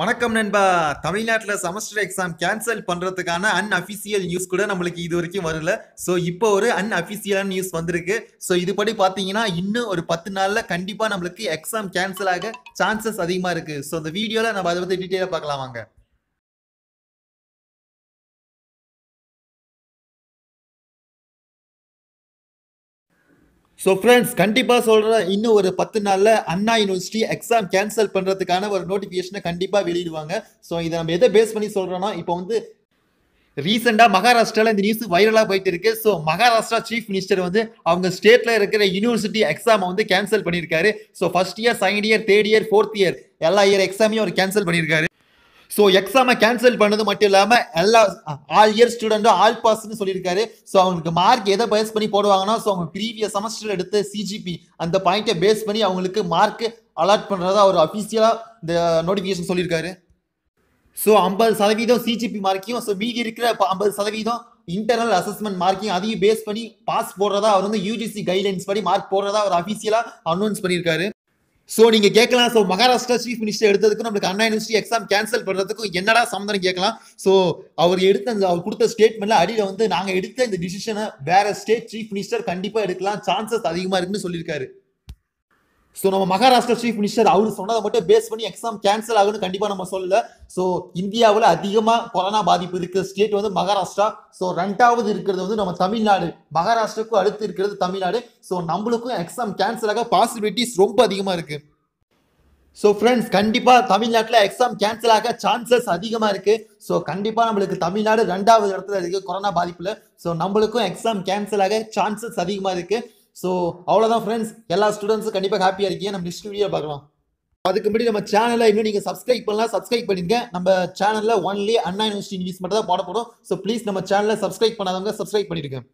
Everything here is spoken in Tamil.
வணக்கம் நண்பா தமிழ்நாட்டில் செமஸ்டர் எக்ஸாம் கேன்சல் பண்ணுறதுக்கான அன்அஃபிஷியல் நியூஸ் கூட நம்மளுக்கு இது வரைக்கும் வரல ஸோ இப்போ ஒரு அன்அஃபிஷியலான நியூஸ் வந்திருக்கு ஸோ இதுபடி பார்த்தீங்கன்னா இன்னும் ஒரு பத்து நாளில் கண்டிப்பாக நம்மளுக்கு எக்ஸாம் கேன்சல் ஆக சான்சஸ் அதிகமாக இருக்குது ஸோ அந்த வீடியோவில் நம்ம அதை பற்றி டீட்டெயிலாக பார்க்கலாம் வாங்க ஸோ ஃப்ரெண்ட்ஸ் கண்டிப்பாக சொல்கிறேன் இன்னும் ஒரு பத்து நாளில் அண்ணா யூனிவர்சிட்டி எக்ஸாம் கேன்சல் பண்ணுறதுக்கான ஒரு நோட்டிஃபிகேஷனை கண்டிப்பாக வெளியிடுவாங்க ஸோ இதை நம்ம எதை பேஸ் பண்ணி சொல்கிறோன்னா இப்போ வந்து ரீசெண்டாக மகாராஷ்டிராவில் இந்த நியூஸ் வைரலாக போயிட்டு இருக்கு ஸோ மகாராஷ்டிரா சீஃப் மினிஸ்டர் வந்து அவங்க ஸ்டேட்டில் இருக்கிற யூனிவர்சிட்டி எக்ஸாமை வந்து கேன்சல் பண்ணியிருக்காரு so first year second year third year fourth year எல்லா இயர் எக்ஸாமையும் அவர் கேன்சல் பண்ணியிருக்காரு ஸோ எக்ஸாமை கேன்சல் பண்ணது மட்டும் இல்லாமல் எல்லா ஆல் இயர் ஸ்டூடெண்ட்டும் ஆல் பாஸ்ன்னு சொல்லியிருக்காரு ஸோ அவங்களுக்கு மார்க் எதை பேஸ் பண்ணி போடுவாங்கன்னா ஸோ அவங்க ப்ரீவியஸ் செமஸ்டர் எடுத்த சிஜிபி அந்த பாயிண்ட்டை பேஸ் பண்ணி அவங்களுக்கு மார்க் அலாட் பண்ணுறதா அவர் அஃபீஷியலாக இந்த நோட்டிஃபிகேஷன் சொல்லியிருக்காரு ஸோ ஐம்பது சதவீதம் சிஜிபி மார்க்கையும் ஸோ மீதி இருக்கிற ஐம்பது சதவீதம் இன்டர்னல் அசஸ்மெண்ட் மார்க்கிங் அதையும் பேஸ் பண்ணி பாஸ் போடுறதா அவர் வந்து யூஜிசி கைட்லைன்ஸ் படி மார்க் போடுறதா அவர் அஃபீஷியலாக அனௌன்ஸ் பண்ணியிருக்காரு ஸோ நீங்கள் கேட்கலாம் ஸோ மகாராஷ்டிரா சீஃப் மினிஸ்டர் எடுத்ததுக்கு நம்மளுக்கு அண்ணா யூனிவர்சிட்டி எக்ஸாம் கேன்சல் பண்ணுறதுக்கும் என்னடா சம்மந்தம் கேட்கலாம் ஸோ அவர் எடுத்த அந்த அவர் கொடுத்த ஸ்டேட்மெண்ட்ல அடியில் வந்து நாங்கள் எடுத்த இந்த டிசிஷனை வேற ஸ்டேட் சீஃப் மினிஸ்டர் கண்டிப்பாக எடுக்கலாம் சான்சஸ் அதிகமாக இருக்குன்னு சொல்லியிருக்காரு ஸோ நம்ம மகாராஷ்டிரா சீஃப் மினிஸ்டர் அவர் சொன்னதை மட்டும் பேஸ் பண்ணி எக்ஸாம் கேன்சல் ஆகுன்னு கண்டிப்பாக நம்ம சொல்லல ஸோ இந்தியாவில் அதிகமாக கொரோனா பாதிப்பு இருக்கிற ஸ்டேட் வந்து மகாராஷ்டிரா ஸோ ரெண்டாவது இருக்கிறது வந்து நம்ம தமிழ்நாடு மகாராஷ்டிராக்கும் அடுத்து இருக்கிறது தமிழ்நாடு ஸோ நம்மளுக்கும் எக்ஸாம் கேன்சல் ஆக பாசிபிலிட்டிஸ் ரொம்ப அதிகமாக இருக்குது ஸோ ஃப்ரெண்ட்ஸ் கண்டிப்பாக தமிழ்நாட்டில் எக்ஸாம் கேன்சல் ஆக சான்சஸ் அதிகமாக இருக்குது ஸோ கண்டிப்பாக நம்மளுக்கு தமிழ்நாடு ரெண்டாவது இடத்துல இருக்குது கொரோனா பாதிப்பில் ஸோ நம்மளுக்கும் எக்ஸாம் கேன்சல் ஆக சான்சஸ் அதிகமாக இருக்குது ஸோ அவ்வளோதான் ஃப்ரெண்ட்ஸ் எல்லா ஸ்டூடெண்ட்ஸும் கண்டிப்பாக ஹாப்பியாக இருக்கீங்க நம்ம நெக்ஸ்ட் வீடியோ பார்க்கலாம் அதுக்கு முன்னாடி நம்ம சேனலில் இன்னும் நீங்கள் சப்ஸ்கிரைப் பண்ணலாம் சப்ஸ்கிரைப் பண்ணிருங்க நம்ம சேனலில் ஒன்லி அண்ணா யூனிவர்சிட்டி நியூஸ் மட்டும் தான் போட போகிறோம் ஸோ ப்ளீஸ் நம்ம சேனலில் சப்ஸ்கிரைப் பண்ணாதவங்க சப்ஸ்கிரைப் பண்ணிடுங்க